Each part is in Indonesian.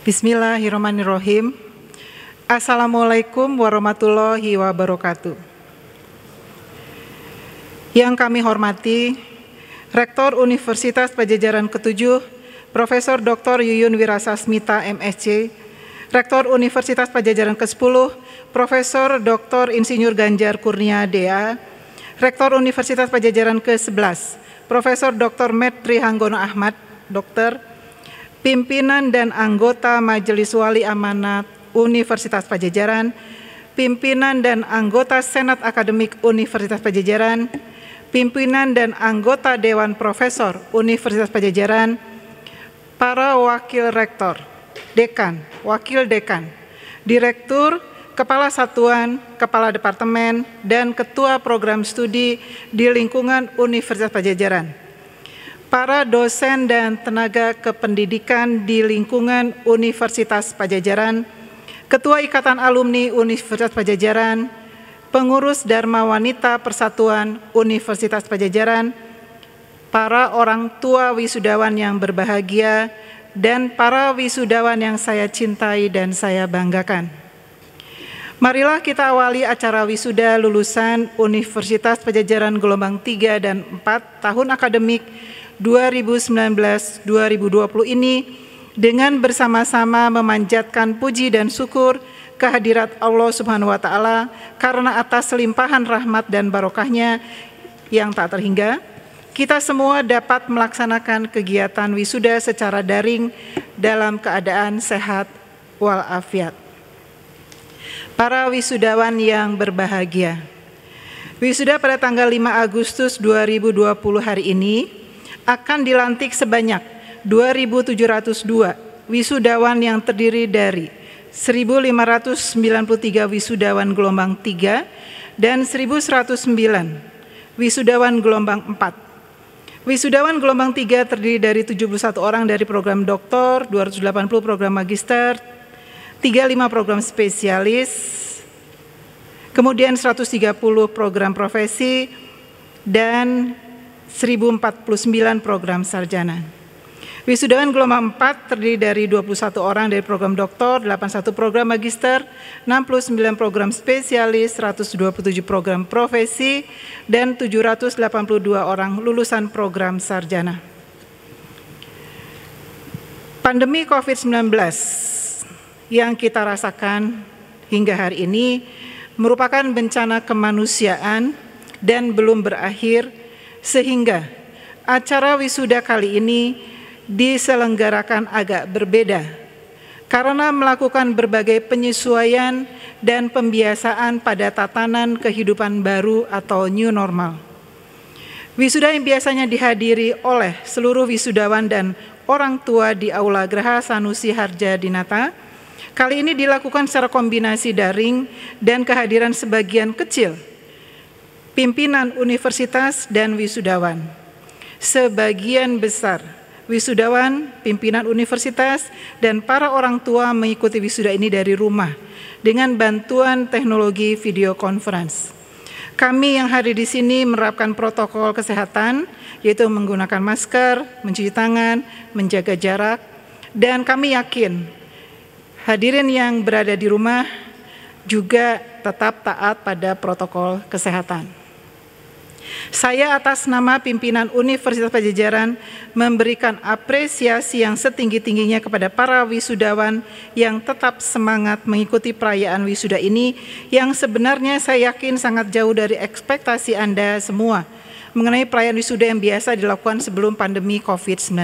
Bismillahirrahmanirrahim. Assalamualaikum warahmatullahi wabarakatuh. Yang kami hormati, Rektor Universitas Pajajaran ke-7, Profesor Dr. Yuyun Wirasasmita MSC, Rektor Universitas Pajajaran ke-10, Profesor Dr. Insinyur Ganjar Kurnia DA, Rektor Universitas Pajajaran ke-11, Profesor Dr. Metri Hanggono Ahmad, Dokter, pimpinan dan anggota Majelis Wali Amanat Universitas Pajajaran, pimpinan dan anggota Senat Akademik Universitas Pajajaran, pimpinan dan anggota Dewan Profesor Universitas Pajajaran, para wakil rektor, dekan, wakil dekan, direktur, kepala satuan, kepala departemen, dan ketua program studi di lingkungan Universitas Pajajaran para dosen dan tenaga kependidikan di lingkungan Universitas Pajajaran, Ketua Ikatan Alumni Universitas Pajajaran, pengurus Dharma Wanita Persatuan Universitas Pajajaran, para orang tua wisudawan yang berbahagia, dan para wisudawan yang saya cintai dan saya banggakan. Marilah kita awali acara wisuda lulusan Universitas Pajajaran Gelombang 3 dan 4 tahun akademik 2019-2020 ini dengan bersama-sama memanjatkan puji dan syukur kehadirat Allah Subhanahu wa taala karena atas limpahan rahmat dan barokahnya yang tak terhingga kita semua dapat melaksanakan kegiatan wisuda secara daring dalam keadaan sehat walafiat. Para wisudawan yang berbahagia. Wisuda pada tanggal 5 Agustus 2020 hari ini akan dilantik sebanyak 2.702 wisudawan yang terdiri dari 1.593 wisudawan gelombang 3 dan 1.109 wisudawan gelombang 4. Wisudawan gelombang 3 terdiri dari 71 orang dari program doktor, 280 program magister, 35 program spesialis, kemudian 130 program profesi, dan 1049 program sarjana. Wisudawan gelombang 4 terdiri dari 21 orang dari program doktor, 81 program magister, 69 program spesialis, 127 program profesi, dan 782 orang lulusan program sarjana. Pandemi COVID-19 yang kita rasakan hingga hari ini merupakan bencana kemanusiaan dan belum berakhir sehingga acara wisuda kali ini diselenggarakan agak berbeda karena melakukan berbagai penyesuaian dan pembiasaan pada tatanan kehidupan baru atau new normal. Wisuda yang biasanya dihadiri oleh seluruh wisudawan dan orang tua di Aula Graha Sanusi Harja Dinata, kali ini dilakukan secara kombinasi daring dan kehadiran sebagian kecil pimpinan universitas dan wisudawan. Sebagian besar wisudawan, pimpinan universitas, dan para orang tua mengikuti wisuda ini dari rumah dengan bantuan teknologi video conference. Kami yang hari di sini menerapkan protokol kesehatan, yaitu menggunakan masker, mencuci tangan, menjaga jarak, dan kami yakin hadirin yang berada di rumah juga tetap taat pada protokol kesehatan. Saya atas nama pimpinan Universitas Pajajaran memberikan apresiasi yang setinggi-tingginya kepada para wisudawan yang tetap semangat mengikuti perayaan wisuda ini yang sebenarnya saya yakin sangat jauh dari ekspektasi Anda semua mengenai perayaan wisuda yang biasa dilakukan sebelum pandemi COVID-19.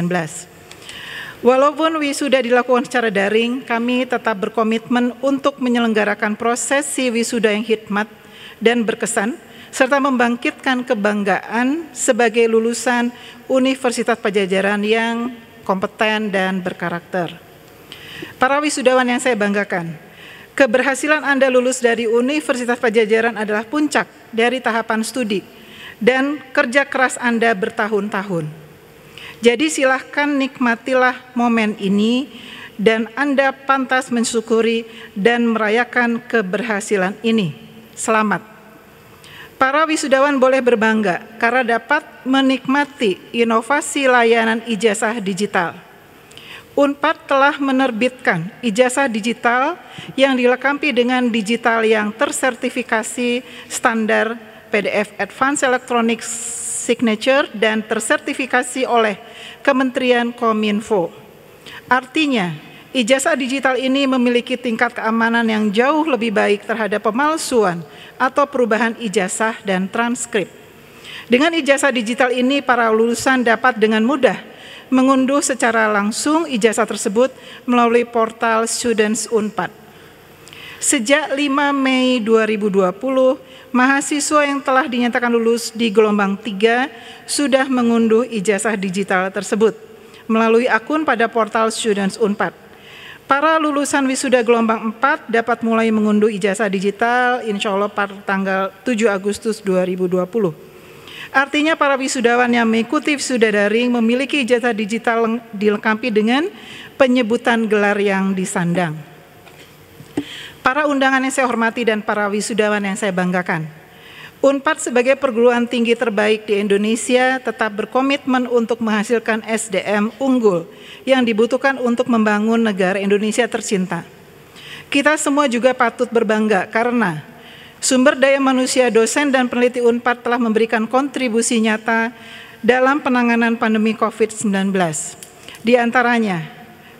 Walaupun wisuda dilakukan secara daring, kami tetap berkomitmen untuk menyelenggarakan prosesi wisuda yang hikmat dan berkesan serta membangkitkan kebanggaan sebagai lulusan Universitas Pajajaran yang kompeten dan berkarakter. Para wisudawan yang saya banggakan, keberhasilan Anda lulus dari Universitas Pajajaran adalah puncak dari tahapan studi dan kerja keras Anda bertahun-tahun. Jadi silahkan nikmatilah momen ini dan Anda pantas mensyukuri dan merayakan keberhasilan ini. Selamat. Para wisudawan boleh berbangga karena dapat menikmati inovasi layanan ijazah digital. UNPAD telah menerbitkan ijazah digital yang dilengkapi dengan digital yang tersertifikasi standar PDF Advanced Electronic Signature dan tersertifikasi oleh Kementerian Kominfo. Artinya, Ijazah digital ini memiliki tingkat keamanan yang jauh lebih baik terhadap pemalsuan atau perubahan ijazah dan transkrip. Dengan ijazah digital ini, para lulusan dapat dengan mudah mengunduh secara langsung ijazah tersebut melalui portal Students Unpad. Sejak 5 Mei 2020, mahasiswa yang telah dinyatakan lulus di gelombang 3 sudah mengunduh ijazah digital tersebut melalui akun pada portal Students Unpad. Para lulusan wisuda gelombang 4 dapat mulai mengunduh ijazah digital insya Allah pada tanggal 7 Agustus 2020. Artinya para wisudawan yang mengikuti wisuda daring memiliki ijazah digital dilengkapi dengan penyebutan gelar yang disandang. Para undangan yang saya hormati dan para wisudawan yang saya banggakan. Unpad sebagai perguruan tinggi terbaik di Indonesia tetap berkomitmen untuk menghasilkan SDM unggul yang dibutuhkan untuk membangun negara Indonesia tercinta. Kita semua juga patut berbangga karena sumber daya manusia dosen dan peneliti Unpad telah memberikan kontribusi nyata dalam penanganan pandemi COVID-19. Di antaranya,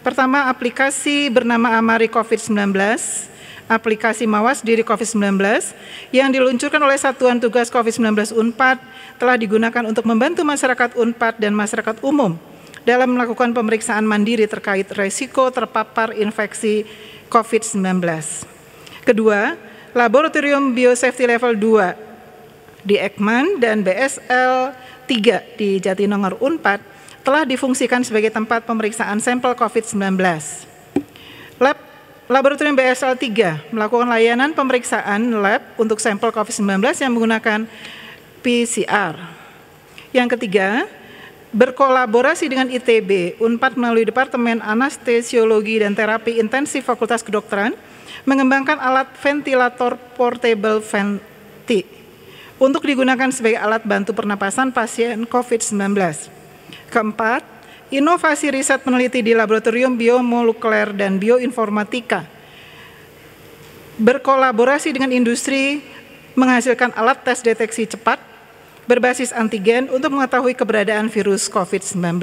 pertama aplikasi bernama Amari COVID-19 aplikasi mawas diri COVID-19 yang diluncurkan oleh Satuan Tugas COVID-19 UNPAD telah digunakan untuk membantu masyarakat UNPAD dan masyarakat umum dalam melakukan pemeriksaan mandiri terkait resiko terpapar infeksi COVID-19. Kedua, Laboratorium Biosafety Level 2 di Ekman dan BSL 3 di Jatinongor Unpad telah difungsikan sebagai tempat pemeriksaan sampel COVID-19. Lab Laboratorium BSL 3 melakukan layanan pemeriksaan lab untuk sampel COVID-19 yang menggunakan PCR. Yang ketiga, berkolaborasi dengan ITB, UNPAD melalui Departemen Anestesiologi dan Terapi Intensif Fakultas Kedokteran mengembangkan alat ventilator portable venti untuk digunakan sebagai alat bantu pernapasan pasien COVID-19. Keempat, inovasi riset peneliti di laboratorium biomolekuler dan bioinformatika berkolaborasi dengan industri menghasilkan alat tes deteksi cepat berbasis antigen untuk mengetahui keberadaan virus COVID-19.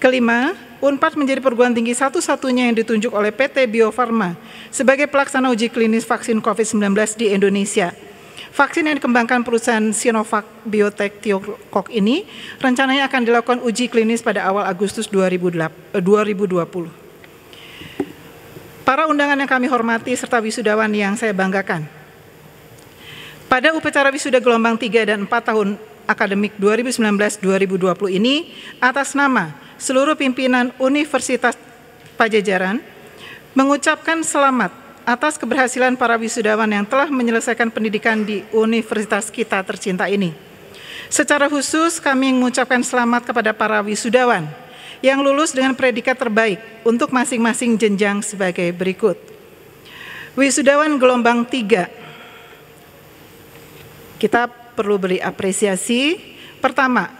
Kelima, UNPAD menjadi perguruan tinggi satu-satunya yang ditunjuk oleh PT Bio Farma sebagai pelaksana uji klinis vaksin COVID-19 di Indonesia. Vaksin yang dikembangkan perusahaan Sinovac Biotech Tiongkok ini rencananya akan dilakukan uji klinis pada awal Agustus 2020. Eh, Para undangan yang kami hormati serta wisudawan yang saya banggakan. Pada upacara wisuda gelombang 3 dan 4 tahun akademik 2019-2020 ini atas nama seluruh pimpinan Universitas Pajajaran mengucapkan selamat atas keberhasilan para wisudawan yang telah menyelesaikan pendidikan di universitas kita tercinta ini. Secara khusus kami mengucapkan selamat kepada para wisudawan yang lulus dengan predikat terbaik untuk masing-masing jenjang sebagai berikut. Wisudawan gelombang 3. Kita perlu beri apresiasi. Pertama,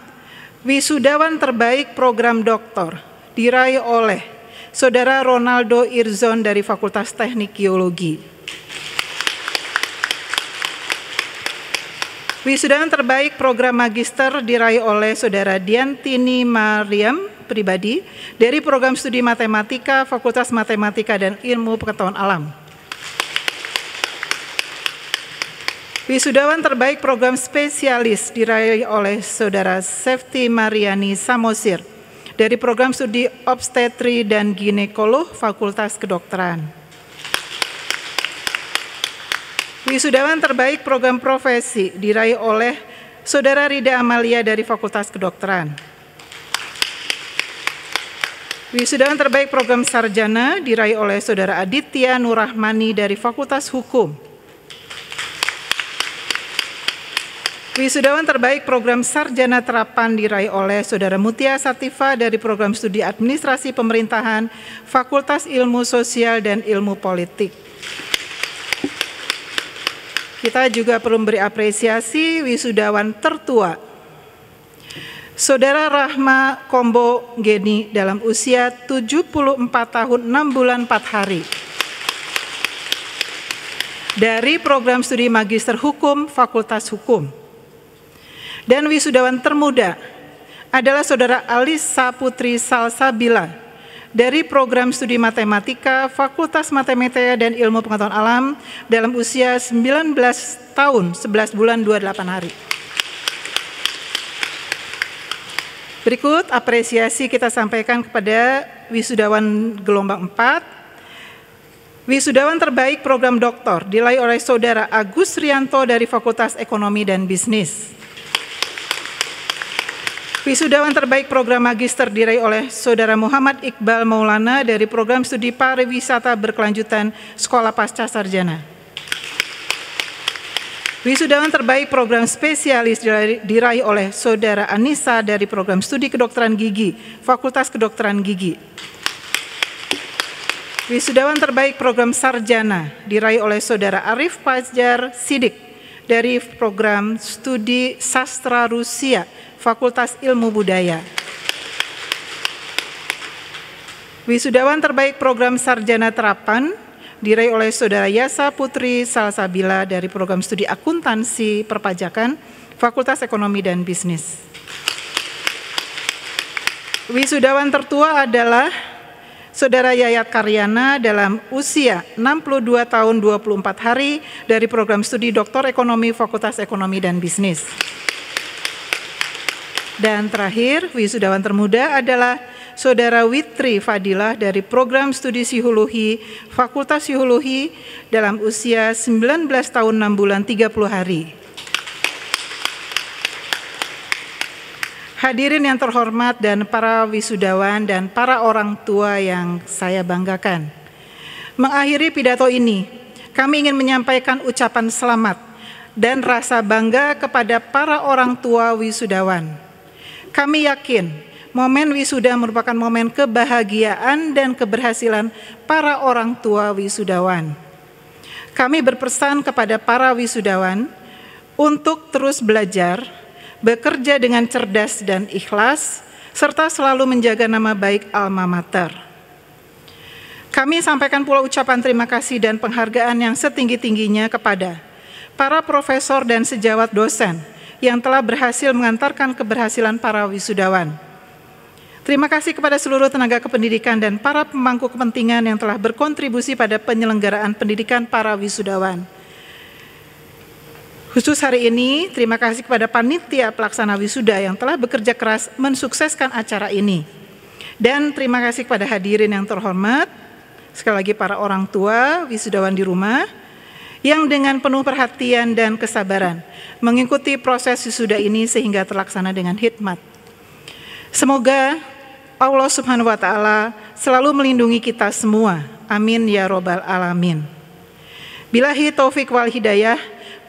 wisudawan terbaik program doktor diraih oleh Saudara Ronaldo Irzon dari Fakultas Teknik Geologi. Wisudawan terbaik program magister diraih oleh Saudara Diantini Mariam pribadi dari program studi matematika Fakultas Matematika dan Ilmu Pengetahuan Alam. Wisudawan terbaik program spesialis diraih oleh Saudara Safety Mariani Samosir dari program studi obstetri dan ginekolog Fakultas Kedokteran. Wisudawan terbaik program profesi diraih oleh Saudara Rida Amalia dari Fakultas Kedokteran. Wisudawan terbaik program sarjana diraih oleh Saudara Aditya Nurahmani dari Fakultas Hukum. Wisudawan terbaik program Sarjana Terapan diraih oleh Saudara Mutia Sativa dari Program Studi Administrasi Pemerintahan, Fakultas Ilmu Sosial dan Ilmu Politik. Kita juga perlu memberi apresiasi wisudawan tertua, Saudara Rahma Kombo Geni dalam usia 74 tahun 6 bulan 4 hari dari program studi Magister Hukum Fakultas Hukum. Dan wisudawan termuda adalah saudara Alisa Putri Salsabila dari program studi matematika Fakultas Matematika dan Ilmu Pengetahuan Alam dalam usia 19 tahun 11 bulan 28 hari. Berikut apresiasi kita sampaikan kepada wisudawan gelombang 4 Wisudawan terbaik program doktor dilai oleh saudara Agus Rianto dari Fakultas Ekonomi dan Bisnis. Wisudawan terbaik program magister diraih oleh Saudara Muhammad Iqbal Maulana dari program studi pariwisata berkelanjutan Sekolah Pasca Sarjana. Wisudawan terbaik program spesialis diraih oleh Saudara Anissa dari program studi kedokteran gigi Fakultas Kedokteran Gigi. Wisudawan terbaik program sarjana diraih oleh Saudara Arif Fajar Sidik dari program studi sastra Rusia Fakultas Ilmu Budaya. Wisudawan terbaik program sarjana terapan diraih oleh Saudara Yasa Putri Salsabila dari program studi akuntansi perpajakan Fakultas Ekonomi dan Bisnis. Wisudawan tertua adalah Saudara Yayat Karyana dalam usia 62 tahun 24 hari dari program studi Doktor Ekonomi Fakultas Ekonomi dan Bisnis. Dan terakhir, wisudawan termuda adalah Saudara Witri Fadilah dari program studi psikologi Fakultas Psikologi dalam usia 19 tahun 6 bulan 30 hari. Hadirin yang terhormat dan para wisudawan dan para orang tua yang saya banggakan. Mengakhiri pidato ini, kami ingin menyampaikan ucapan selamat dan rasa bangga kepada para orang tua wisudawan. Kami yakin momen wisuda merupakan momen kebahagiaan dan keberhasilan para orang tua wisudawan. Kami berpesan kepada para wisudawan untuk terus belajar, bekerja dengan cerdas dan ikhlas, serta selalu menjaga nama baik alma mater. Kami sampaikan pula ucapan terima kasih dan penghargaan yang setinggi-tingginya kepada para profesor dan sejawat dosen yang telah berhasil mengantarkan keberhasilan para wisudawan. Terima kasih kepada seluruh tenaga kependidikan dan para pemangku kepentingan yang telah berkontribusi pada penyelenggaraan pendidikan para wisudawan. Khusus hari ini, terima kasih kepada panitia pelaksana wisuda yang telah bekerja keras mensukseskan acara ini. Dan terima kasih kepada hadirin yang terhormat, sekali lagi para orang tua, wisudawan di rumah, yang dengan penuh perhatian dan kesabaran mengikuti proses wisuda ini sehingga terlaksana dengan hikmat. Semoga Allah Subhanahu wa taala selalu melindungi kita semua. Amin ya robbal alamin. Bilahi taufik wal hidayah.